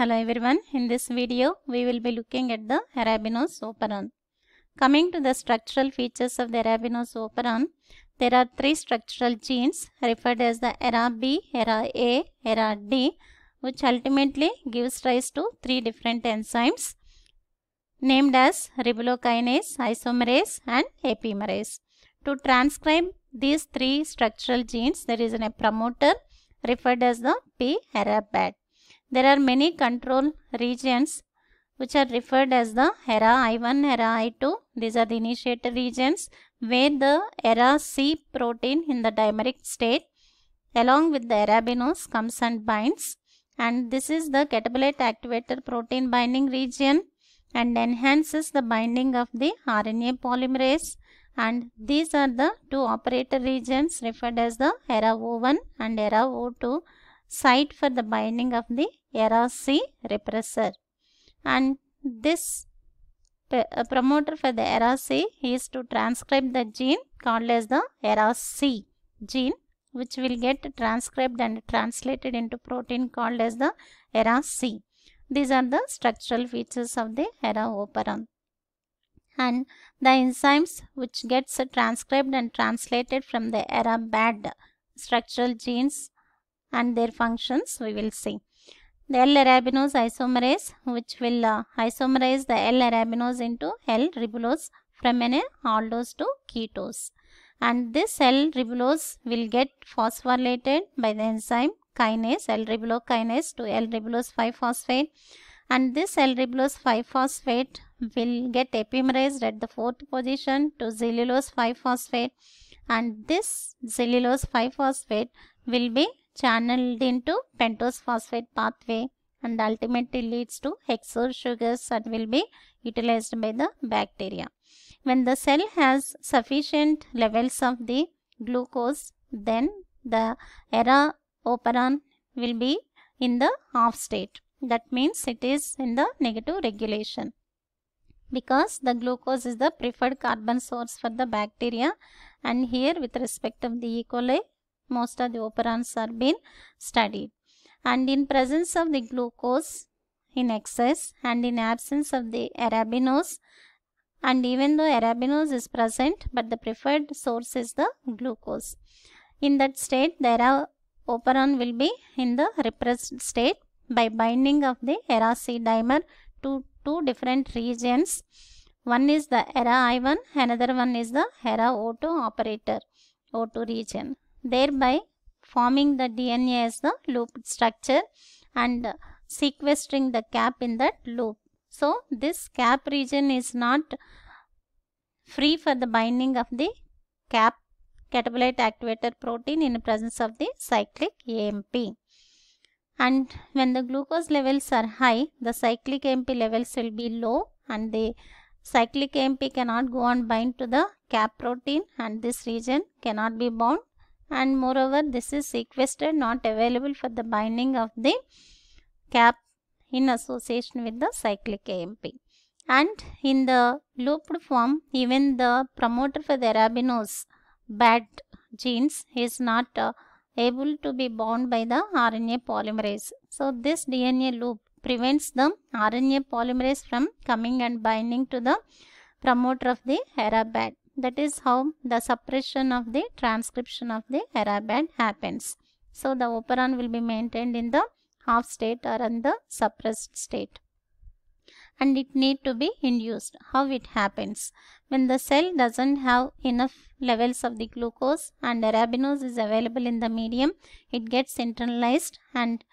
Hello everyone. In this video, we will be looking at the Arabinose operon. Coming to the structural features of the Arabinose operon, there are three structural genes referred as the ERA-B, era a era d which ultimately gives rise to three different enzymes named as ribulokinase, isomerase and epimerase. To transcribe these three structural genes, there is a promoter referred as the P-ARABAT. There are many control regions which are referred as the ERA I1, ERA I2. These are the initiator regions where the ERA C protein in the dimeric state along with the arabinose comes and binds and this is the catabolite activator protein binding region and enhances the binding of the RNA polymerase and these are the two operator regions referred as the ERA O1 and ERA O2 site for the binding of the ARAC repressor. And this uh, promoter for the ARAC is to transcribe the gene called as the ARAC gene which will get transcribed and translated into protein called as the ARAC. These are the structural features of the ERA operon. And the enzymes which gets transcribed and translated from the ERA bad structural genes and their functions we will see. The L-arabinose isomerase which will uh, isomerize the L-arabinose into L-ribulose from an aldose to ketose. And this L-ribulose will get phosphorylated by the enzyme kinase L-ribulokinase to L-ribulose 5-phosphate and this L-ribulose 5-phosphate will get epimerized at the fourth position to xylulose 5-phosphate and this xylulose 5-phosphate will be channeled into pentose phosphate pathway and ultimately leads to hexose sugars that will be utilized by the bacteria. When the cell has sufficient levels of the glucose, then the era operon will be in the off state. That means it is in the negative regulation. Because the glucose is the preferred carbon source for the bacteria and here with respect of the E. coli most of the operons are been studied. And in presence of the glucose in excess and in absence of the arabinose and even though arabinose is present but the preferred source is the glucose. In that state the era operon will be in the repressed state by binding of the era C dimer to two different regions. One is the era I1, another one is the era O2 operator, O2 region thereby forming the DNA as the looped structure and sequestering the cap in that loop. So, this cap region is not free for the binding of the cap catabolite activator protein in presence of the cyclic AMP. And when the glucose levels are high, the cyclic AMP levels will be low and the cyclic AMP cannot go and bind to the cap protein and this region cannot be bound and moreover this is sequestered not available for the binding of the cap in association with the cyclic AMP. And in the looped form, even the promoter for the arabinose bad genes is not uh, able to be bound by the RNA polymerase. So, this DNA loop prevents the RNA polymerase from coming and binding to the promoter of the arabat. That is how the suppression of the transcription of the arabid happens. So the operon will be maintained in the half state or in the suppressed state. And it need to be induced. How it happens? When the cell doesn't have enough levels of the glucose and arabinose is available in the medium, it gets internalized and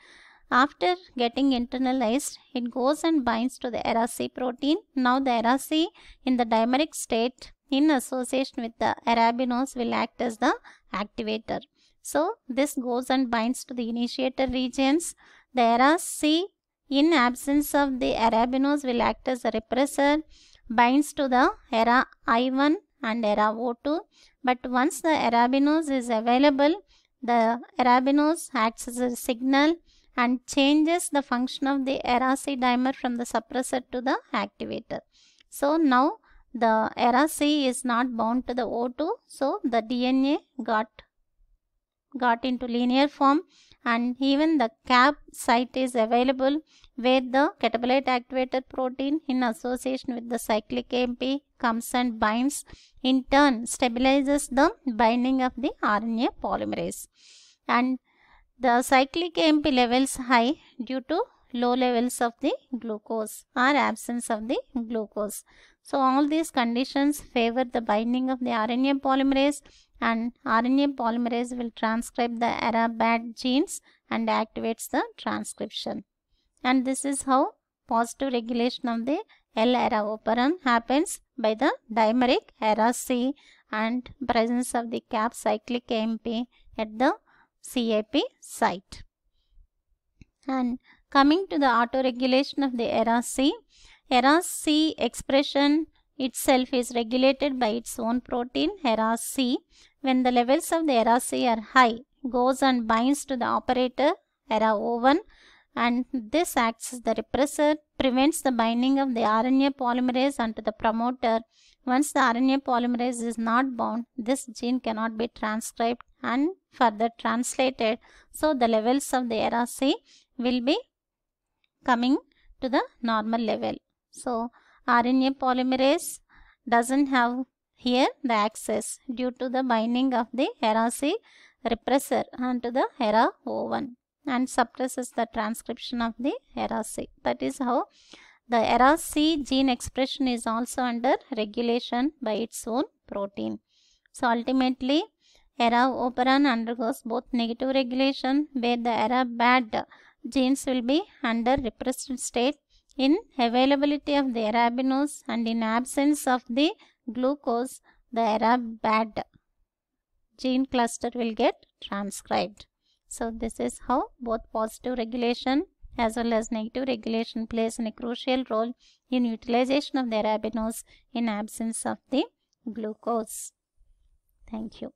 after getting internalized, it goes and binds to the ERAC protein. Now the ERAC in the dimeric state in association with the arabinose will act as the activator. So this goes and binds to the initiator regions. The era C in absence of the arabinose will act as a repressor, binds to the era I1 and era O2. But once the arabinose is available, the arabinose acts as a signal and changes the function of the era C dimer from the suppressor to the activator. So now the era is not bound to the O2 so the DNA got got into linear form and even the cap site is available where the catabolite activated protein in association with the cyclic AMP comes and binds in turn stabilizes the binding of the RNA polymerase and the cyclic AMP levels high due to low levels of the glucose or absence of the glucose. So all these conditions favor the binding of the RNA polymerase and RNA polymerase will transcribe the ara genes and activates the transcription. And this is how positive regulation of the L-ARA operon happens by the dimeric ARA-C and presence of the cap cyclic AMP at the CAP site. And coming to the autoregulation of the ARA-C, HERAS C expression itself is regulated by its own protein HERAS C. When the levels of the HERAS C are high, goes and binds to the operator HERA-O1 and this acts as the repressor, prevents the binding of the RNA polymerase onto the promoter. Once the RNA polymerase is not bound, this gene cannot be transcribed and further translated. So, the levels of the HERA C will be coming to the normal level. So RNA polymerase doesn't have here the access due to the binding of the HERA-C repressor onto the HERA-O1 and suppresses the transcription of the HERA-C. That is how the HERA-C gene expression is also under regulation by its own protein. So ultimately HERA-operon undergoes both negative regulation where the HERA-bad genes will be under repressed state in availability of the arabinose and in absence of the glucose, the arabad gene cluster will get transcribed. So, this is how both positive regulation as well as negative regulation plays a crucial role in utilization of the arabinose in absence of the glucose. Thank you.